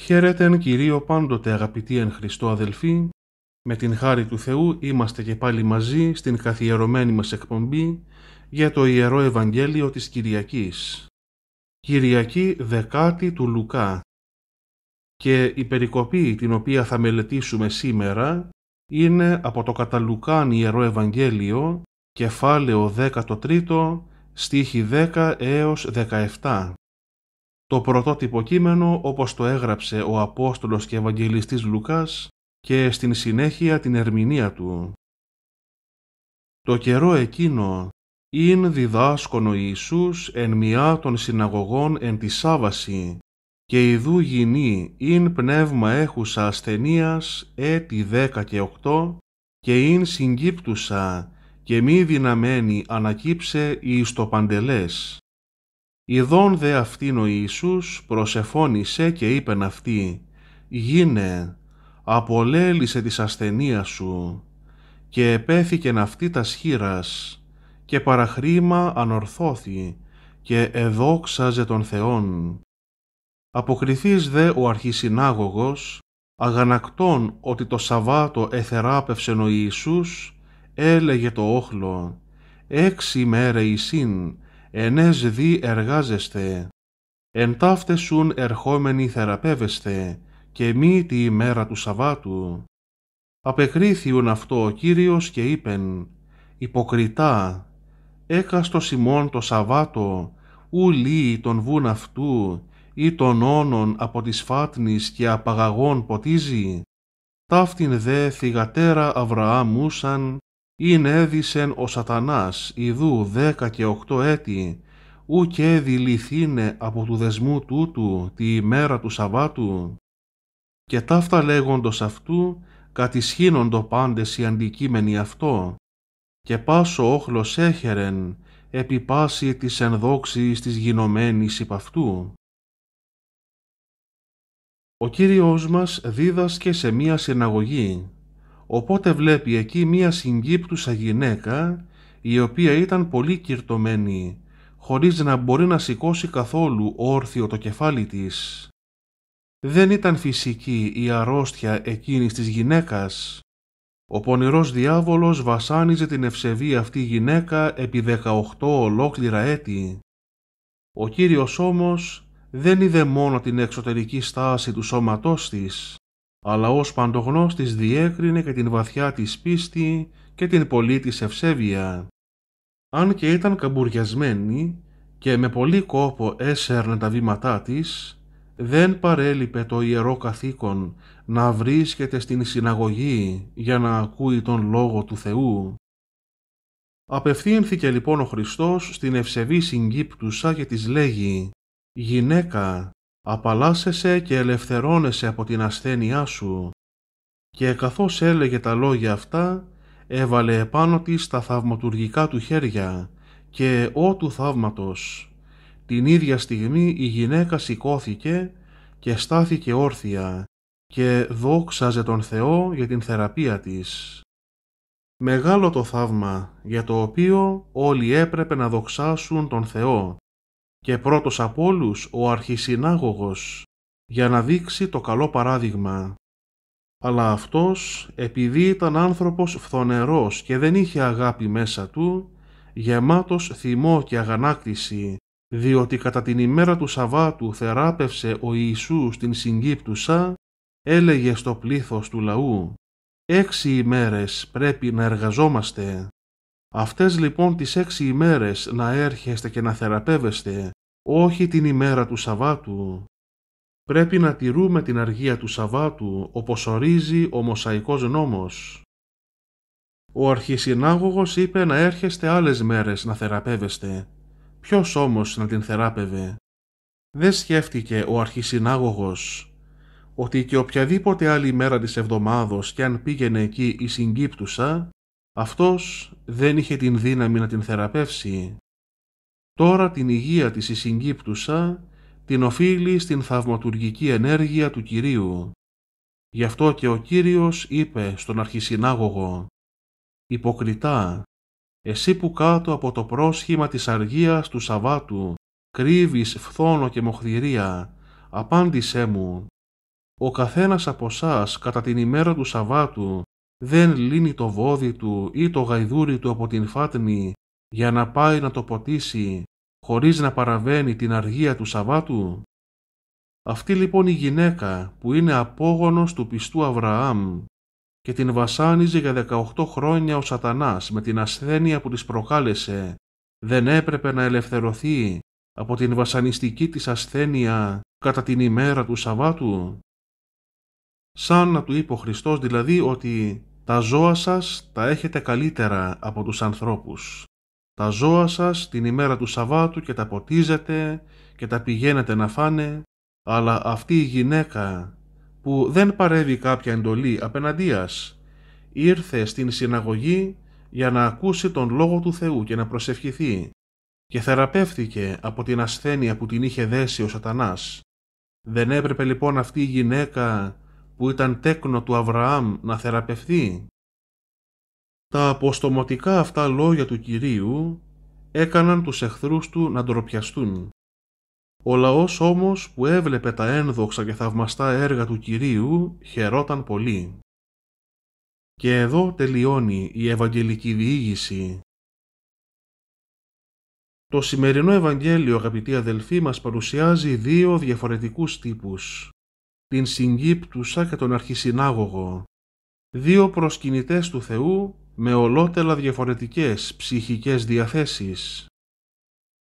Χαίρετε εν Κυρίω πάντοτε αγαπητοί εν Χριστώ αδελφοί, με την χάρη του Θεού είμαστε και πάλι μαζί στην καθιερωμένη μας εκπομπή για το Ιερό Ευαγγέλιο της Κυριακής. Κυριακή δεκάτη του Λουκά. Και η περικοπή την οποία θα μελετήσουμε σήμερα είναι από το κατά Λουκάν Ιερό Ευαγγέλιο, κεφάλαιο 13, στίχη 10 έως 17 το πρωτότυπο κείμενο όπως το έγραψε ο Απόστολος και Ευαγγελιστής Λουκάς και στην συνέχεια την ερμηνεία του. Το καιρό εκείνο ειν διδάσκον ο Ιησούς εν μιά των συναγωγών εν τη Σάβαση, και ιδού γινή ειν πνεύμα έχουσα ασθενίας έτη ε δέκα και οκτώ, και ειν συγκύπτουσα και μη δυναμένη ανακύψε εις το παντελές» Ιδών δε αυτήν ο Ιησούς προσεφώνησε και είπεν αυτή «Γίνε, απολέλησε της ασθενείας σου» και επέθηκεν αυτή τα σχήρας και παραχρήμα ανορθώθη και εδόξαζε τον Θεόν. Αποκριθείς δε ο αρχισυνάγωγος, αγανακτών ότι το Σαββάτο εθεράπευσεν ο Ιησούς, έλεγε το όχλο, έξι μέρε εισήν, ενές δι εργάζεστε, εν σουν ερχόμενοι θεραπεύεστε, και μη τη ημέρα του Σαββάτου. Απεκρίθηουν αυτό ο Κύριος και είπεν, «Υποκριτά, έκαστος ημών το Σαββάτο, ου τον βούν αυτού, ή τον όνον από της φάτνης και απαγαγών ποτίζει, ταύτην δε θυγατέρα Αβραάμ ούσαν, είναι έδισεν ο σατανάς ιδού δέκα και οκτώ έτη, και έδι από του δεσμού τούτου τη ημέρα του Σαββάτου. Και ταύτα λέγοντος αυτού, κατησχύνοντο πάντες οι αντικείμενοι αυτό, και πάσο όχλος έχερεν, επί πάση της ενδόξης της γινωμένης υπ' αυτού. Ο Κύριος μας δίδασκε σε μία συναγωγή Οπότε βλέπει εκεί μία συγκύπτουσα γυναίκα η οποία ήταν πολύ κυρτωμένη χωρίς να μπορεί να σηκώσει καθόλου όρθιο το κεφάλι της. Δεν ήταν φυσική η αρρώστια εκείνης της γυναίκας. Ο πονηρός διάβολος βασάνιζε την ευσεβή αυτή γυναίκα επί 18 ολόκληρα έτη. Ο Κύριος όμως δεν είδε μόνο την εξωτερική στάση του σώματός της, αλλά ως παντογνώστης διέκρινε και την βαθιά της πίστη και την πολύ της ευσέβεια. Αν και ήταν καμπουριασμένη και με πολύ κόπο έσερνε τα βήματά της, δεν παρέλειπε το ιερό καθήκον να βρίσκεται στην συναγωγή για να ακούει τον Λόγο του Θεού. Απευθύνθηκε λοιπόν ο Χριστός στην ευσεβή συγκύπτουσα και της λέγει «Γυναίκα, απαλλάσσεσαι και ελευθερώνεσαι από την ασθένειά σου. Και καθώς έλεγε τα λόγια αυτά, έβαλε επάνω της τα θαυματουργικά του χέρια και «Ω του θαύματος». Την ίδια στιγμή η γυναίκα σηκώθηκε και στάθηκε όρθια και δόξαζε τον Θεό για την θεραπεία της. Μεγάλο το θαύμα για το οποίο όλοι έπρεπε να δοξάσουν τον Θεό και πρώτος από όλους ο αρχισυνάγωγος για να δείξει το καλό παράδειγμα. Αλλά αυτός, επειδή ήταν άνθρωπος φθονερός και δεν είχε αγάπη μέσα του, γεμάτος θυμό και αγανάκτηση, διότι κατά την ημέρα του Σαββάτου θεράπευσε ο Ιησούς την συγκύπτουσα, έλεγε στο πλήθος του λαού «Έξι ημέρες πρέπει να εργαζόμαστε Αυτές λοιπόν τις έξι ημέρες να έρχεστε και να θεραπεύεστε, όχι την ημέρα του Σαββάτου. Πρέπει να τηρούμε την αργία του Σαββάτου, όπως ορίζει ο Μωσαϊκός νόμος. Ο αρχισυνάγωγος είπε να έρχεστε άλλες μέρες να θεραπεύεστε. Ποιος όμως να την θεράπευε. Δεν σκέφτηκε ο αρχισυνάγωγος ότι και οποιαδήποτε άλλη μέρα της εβδομάδος και αν πήγαινε εκεί η συγκύπτουσα, αυτός δεν είχε την δύναμη να την θεραπεύσει. Τώρα την υγεία της η συγκύπτουσα την οφείλει στην θαυματουργική ενέργεια του Κυρίου. Γι' αυτό και ο Κύριος είπε στον αρχισυνάγωγο «Υποκριτά, εσύ που κάτω από το πρόσχημα της αργίας του Σαββάτου κρύβεις φθόνο και μοχθηρία, απάντησέ μου. Ο καθένας από εσάς κατά την ημέρα του Σαββάτου δεν λύνει το βόδι του ή το γαϊδούρι του από την φάτνη για να πάει να το ποτίσει χωρίς να παραβαίνει την αργία του Σαββάτου. Αυτή λοιπόν η γυναίκα που είναι απόγονος του πιστού Αβραάμ και την βασάνιζε για 18 χρόνια ο σατανάς με την ασθένεια που της προκάλεσε δεν έπρεπε να ελευθερωθεί από την βασανιστική της ασθένεια κατά την ημέρα του Σαββάτου. Σαν να του είπε ο Χριστός δηλαδή ότι τα ζώα σας τα έχετε καλύτερα από τους ανθρώπους. Τα ζώα σας την ημέρα του Σαββάτου και τα ποτίζετε και τα πηγαίνετε να φάνε, αλλά αυτή η γυναίκα που δεν παρεύει κάποια εντολή απέναντίας ήρθε στην συναγωγή για να ακούσει τον Λόγο του Θεού και να προσευχηθεί και θεραπεύθηκε από την ασθένεια που την είχε δέσει ο σατανάς. Δεν έπρεπε λοιπόν αυτή η γυναίκα που ήταν τέκνο του Αβραάμ να θεραπευθεί. Τα αποστομωτικά αυτά λόγια του Κυρίου έκαναν τους εχθρούς του να ντροπιαστούν. Ο λαός όμως που έβλεπε τα ένδοξα και θαυμαστά έργα του Κυρίου χαιρόταν πολύ. Και εδώ τελειώνει η Ευαγγελική διήγηση. Το σημερινό Ευαγγέλιο, αγαπητοί αδελφοί, μας παρουσιάζει δύο διαφορετικούς τύπους την συγκύπτουσα και τον αρχισυνάγωγο. Δύο προσκυνητές του Θεού με ολότελα διαφορετικές ψυχικές διαθέσεις.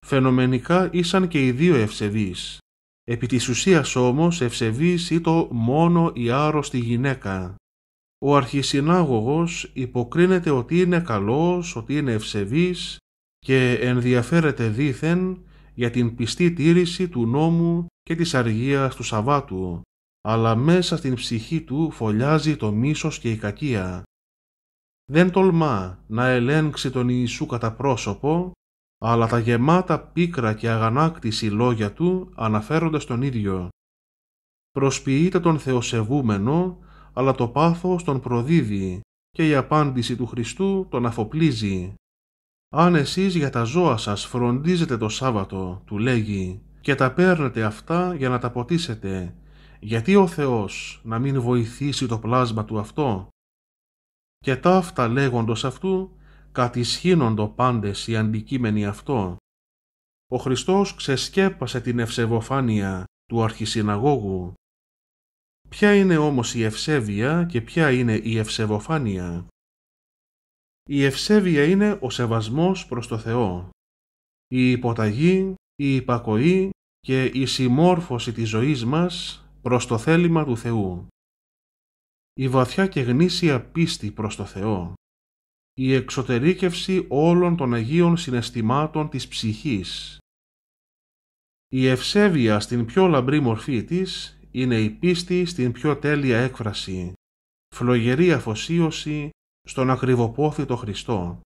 Φαινομενικά ήσαν και οι δύο ευσεβείς. Επί της ουσίας όμως ευσεβείς ήτο μόνο η άρρωστη γυναίκα. Ο αρχισυνάγωγος υποκρίνεται ότι είναι καλός, ότι είναι ευσεβής και ενδιαφέρεται δήθεν για την πιστή τήρηση του νόμου και της αργίας του Σαββάτου αλλά μέσα στην ψυχή του φωλιάζει το μίσος και η κακία. Δεν τολμά να ελέγξει τον Ιησού κατά πρόσωπο, αλλά τα γεμάτα πίκρα και αγανάκτηση λόγια του αναφέρονται στον ίδιο. Προσποιείται τον θεοσεβούμενο, αλλά το πάθος τον προδίδει και η απάντηση του Χριστού τον αφοπλίζει. «Αν εσείς για τα ζώα σας φροντίζετε το Σάββατο», του λέγει, «και τα παίρνετε αυτά για να τα ποτίσετε γιατί ο Θεός να μην βοηθήσει το πλάσμα του αυτό. Και ταύτα λέγοντος αυτού, κατησχύνοντο πάντες οι αντικείμενοι αυτό. Ο Χριστός ξεσκέπασε την ευσεβοφάνεια του αρχισυναγόγου. Ποια είναι όμως η ευσέβεια και ποια είναι η ευσεβοφάνεια. Η ευσέβεια είναι ο σεβασμός προς το Θεό. Η υποταγή, η υπακοή και η συμμόρφωση της ζωής μας προς το θέλημα του Θεού. Η βαθιά και γνήσια πίστη προς το Θεό. Η εξωτερήκευση όλων των Αγίων Συναισθημάτων της ψυχής. Η ευσέβεια στην πιο λαμπρή μορφή της είναι η πίστη στην πιο τέλεια έκφραση, φλογερή αφοσίωση στον ακριβοπόθητο Χριστό.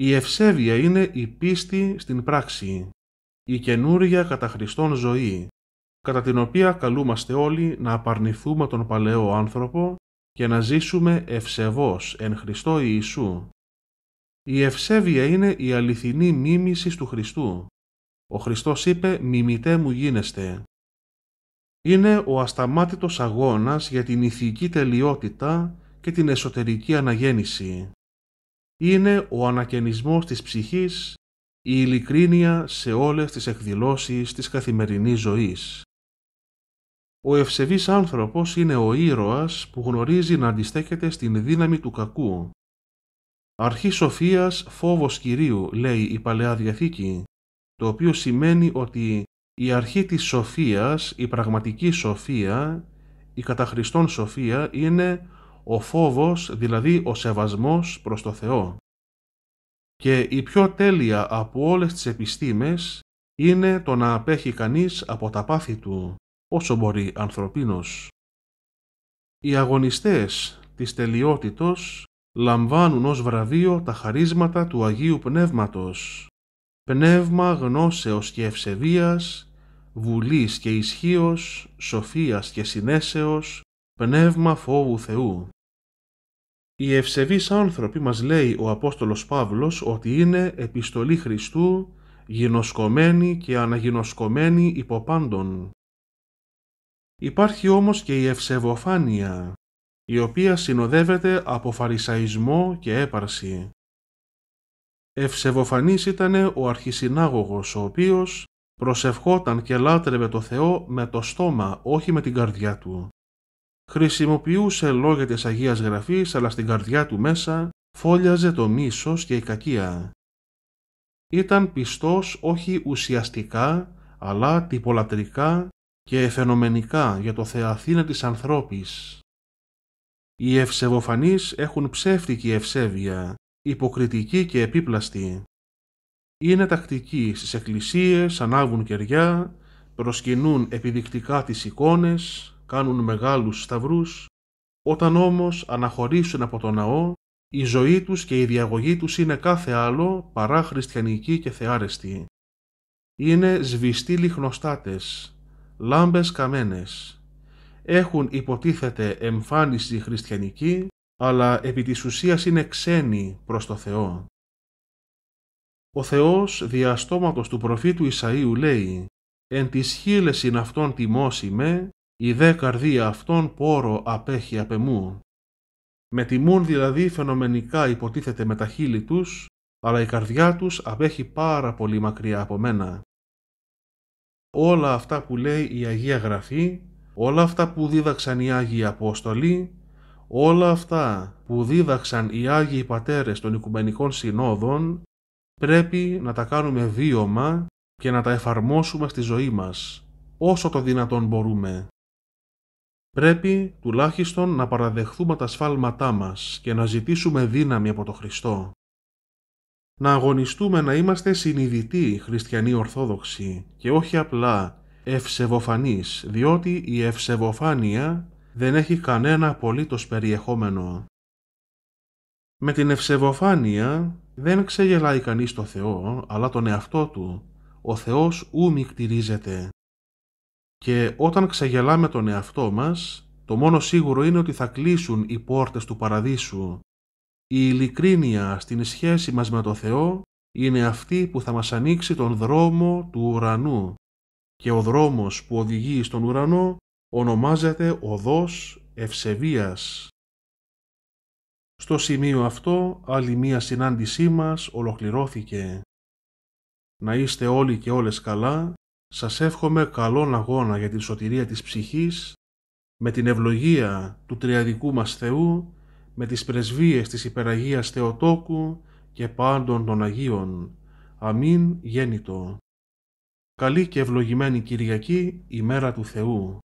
Η ευσέβεια είναι η πίστη στην πράξη, η καινούρια κατά Χριστόν ζωή, κατά την οποία καλούμαστε όλοι να απαρνηθούμε τον παλαιό άνθρωπο και να ζήσουμε ευσεβώς εν Χριστώ Ιησού. Η ευσέβεια είναι η αληθινή μίμηση του Χριστού. Ο Χριστός είπε «Μιμητέ μου γίνεστε». Είναι ο ασταμάτητος αγώνας για την ηθική τελειότητα και την εσωτερική αναγέννηση. Είναι ο ανακαινισμός της ψυχής, η ειλικρίνεια σε όλες τις εκδηλώσεις της καθημερινής ζωής. Ο ευσεβής άνθρωπος είναι ο ήρωας που γνωρίζει να αντιστέκεται στην δύναμη του κακού. Αρχή σοφίας φόβος Κυρίου, λέει η Παλαιά Διαθήκη, το οποίο σημαίνει ότι η αρχή της σοφίας, η πραγματική σοφία, η Χριστόν σοφία είναι ο φόβος, δηλαδή ο σεβασμός προς το Θεό. Και η πιο τέλεια από όλες τις επιστήμες είναι το να απέχει κανείς από τα πάθη του όσο μπορεί ανθρωπίνος. Οι αγωνιστές της τελειότητος λαμβάνουν ως βραβείο τα χαρίσματα του Αγίου Πνεύματος, πνεύμα γνώσεως και ευσεβίας, βουλής και ισχύος, σοφίας και συνέσεως, πνεύμα φόβου Θεού. Οι ευσεβείς άνθρωποι μας λέει ο Απόστολος Παύλος ότι είναι επιστολή Χριστού, γινοσκομένη και αναγινοσκομένη υπό πάντων. Υπάρχει όμως και η ευσεβοφάνεια, η οποία συνοδεύεται από φαρισαϊσμό και έπαρση. Ευσεβοφανής ήταν ο αρχισυνάγωγος, ο οποίος προσευχόταν και λάτρευε το Θεό με το στόμα, όχι με την καρδιά του. Χρησιμοποιούσε λόγια της Αγίας Γραφής, αλλά στην καρδιά του μέσα φόλιαζε το μίσος και η κακία. Ήταν πιστός όχι ουσιαστικά, αλλά τυπολατρικά και εφαινομενικά για το θεαθήνα της ανθρώπης. Οι ευσεβοφανείς έχουν ψεύτικη ευσέβεια, υποκριτική και επίπλαστη. Είναι τακτικοί στις εκκλησίες, ανάβουν κεριά, προσκυνούν επιδεικτικά τις εικόνες, κάνουν μεγάλους σταυρούς, όταν όμως αναχωρήσουν από το ναό, η ζωή τους και η διαγωγή τους είναι κάθε άλλο παρά χριστιανική και θεάρεστη. Είναι σβηστοί λιχνοστάτες, λάμπες καμένες. Έχουν υποτίθεται εμφάνιση χριστιανική, αλλά επί της ουσίας είναι ξένοι προς το Θεό. Ο Θεός διαστόματος του προφήτου Ισαΐου λέει «Εν της είναι αυτών τιμώσει με, η δε καρδία αυτών πόρο απέχει απεμού». Με τιμούν δηλαδή φαινομενικά υποτίθεται με τα χείλη τους, αλλά η καρδιά τους απέχει πάρα πολύ μακριά από μένα όλα αυτά που λέει η Αγία Γραφή, όλα αυτά που δίδαξαν οι Άγιοι Απόστολοι, όλα αυτά που δίδαξαν οι Άγιοι Πατέρες των Οικουμενικών Συνόδων, πρέπει να τα κάνουμε βίωμα και να τα εφαρμόσουμε στη ζωή μας, όσο το δυνατόν μπορούμε. Πρέπει τουλάχιστον να παραδεχθούμε τα σφάλματά μας και να ζητήσουμε δύναμη από το Χριστό να αγωνιστούμε να είμαστε συνειδητοί χριστιανοί ορθόδοξοι και όχι απλά ευσεβοφανείς, διότι η ευσεβοφάνεια δεν έχει κανένα απολύτως περιεχόμενο. Με την ευσεβοφάνεια δεν ξεγελάει κανείς το Θεό, αλλά τον εαυτό του. Ο Θεός ου μικτηρίζεται. Και όταν ξεγελάμε τον εαυτό μας, το μόνο σίγουρο είναι ότι θα κλείσουν οι πόρτες του παραδείσου η ειλικρίνεια στην σχέση μας με το Θεό είναι αυτή που θα μας ανοίξει τον δρόμο του ουρανού και ο δρόμος που οδηγεί στον ουρανό ονομάζεται οδός ευσεβίας. Στο σημείο αυτό άλλη μία συνάντησή μας ολοκληρώθηκε. Να είστε όλοι και όλες καλά, σας εύχομαι καλόν αγώνα για την σωτηρία της ψυχής, με την ευλογία του Τριαδικού μας Θεού με τις πρεσβείες της υπεραγίας Θεοτόκου και πάντων των Αγίων. Αμήν γέννητο. Καλή και ευλογημένη Κυριακή ημέρα του Θεού.